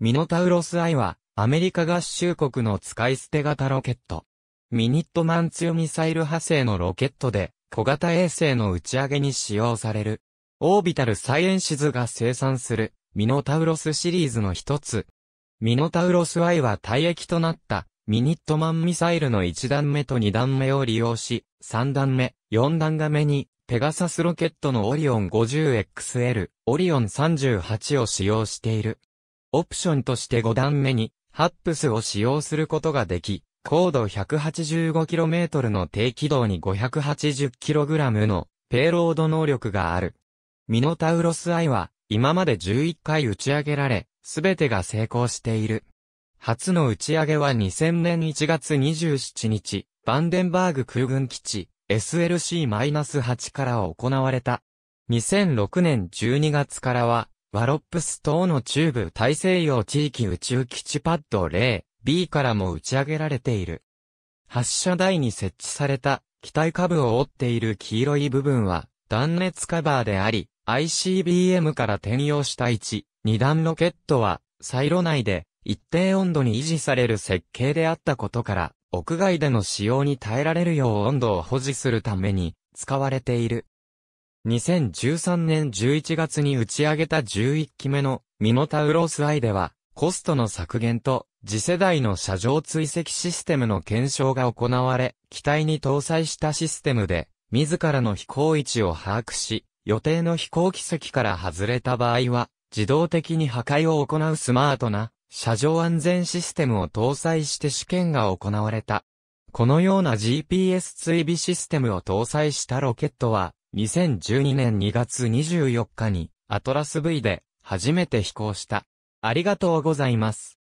ミノタウロス I は、アメリカ合衆国の使い捨て型ロケット。ミニットマン2ミサイル派生のロケットで、小型衛星の打ち上げに使用される。オービタルサイエンシズが生産する、ミノタウロスシリーズの一つ。ミノタウロス I は退役となった、ミニットマンミサイルの1段目と2段目を利用し、3段目、4段が目に、ペガサスロケットのオリオン 50XL、オリオン38を使用している。オプションとして5段目に、ハップスを使用することができ、高度 185km の低軌道に 580kg のペイロード能力がある。ミノタウロス I は今まで11回打ち上げられ、すべてが成功している。初の打ち上げは2000年1月27日、バンデンバーグ空軍基地 SLC-8 から行われた。2006年12月からはワロップス島の中部大西洋地域宇宙基地パッド 0B からも打ち上げられている。発射台に設置された機体下部を覆っている黄色い部分は断熱カバーであり、ICBM から転用した1、2段ロケットは、サイロ内で一定温度に維持される設計であったことから、屋外での使用に耐えられるよう温度を保持するために使われている。2013年11月に打ち上げた11機目のミノタウロス I では、コストの削減と次世代の車上追跡システムの検証が行われ、機体に搭載したシステムで、自らの飛行位置を把握し、予定の飛行機席から外れた場合は、自動的に破壊を行うスマートな、車上安全システムを搭載して試験が行われた。このような GPS 追尾システムを搭載したロケットは、2012年2月24日にアトラス V で初めて飛行した。ありがとうございます。